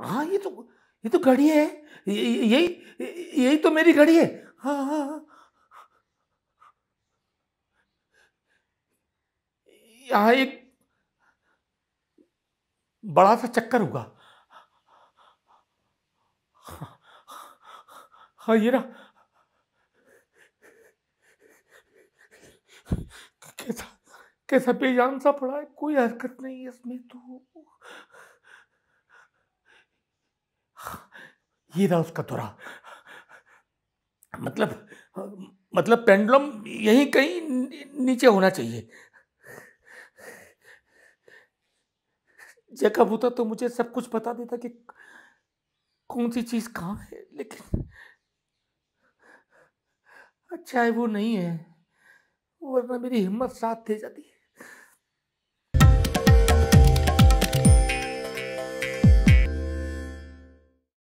हाँ ये तो ये तो घड़ी है यही यही तो मेरी घड़ी है हाँ हाँ हाँ यहाँ एक बड़ा सा चक्कर होगा हाँ, हाँ, हाँ ये ना कैसा बेजान सा पड़ा है कोई हरकत नहीं है इसमें तो ये रहा उसका तुरा मतलब मतलब पेंडुलम यहीं कहीं नीचे होना चाहिए जगह होता तो मुझे सब कुछ बता देता कि कौन सी चीज कहाँ है लेकिन अच्छा है वो नहीं है वरना मेरी हिम्मत साथ दे जाती है